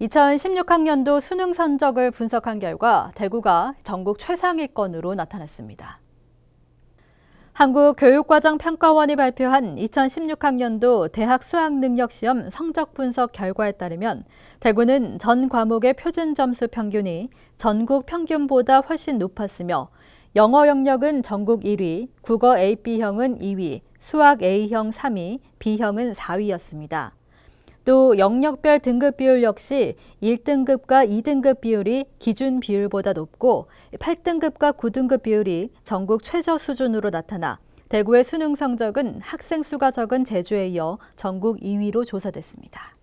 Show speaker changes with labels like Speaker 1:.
Speaker 1: 2016학년도 수능 선적을 분석한 결과 대구가 전국 최상위권으로 나타났습니다. 한국교육과정평가원이 발표한 2016학년도 대학 수학능력시험 성적 분석 결과에 따르면 대구는 전 과목의 표준 점수 평균이 전국 평균보다 훨씬 높았으며 영어 영역은 전국 1위, 국어 AB형은 2위, 수학 A형 3위, B형은 4위였습니다. 또 영역별 등급 비율 역시 1등급과 2등급 비율이 기준 비율보다 높고 8등급과 9등급 비율이 전국 최저 수준으로 나타나 대구의 수능 성적은 학생 수가 적은 제주에 이어 전국 2위로 조사됐습니다.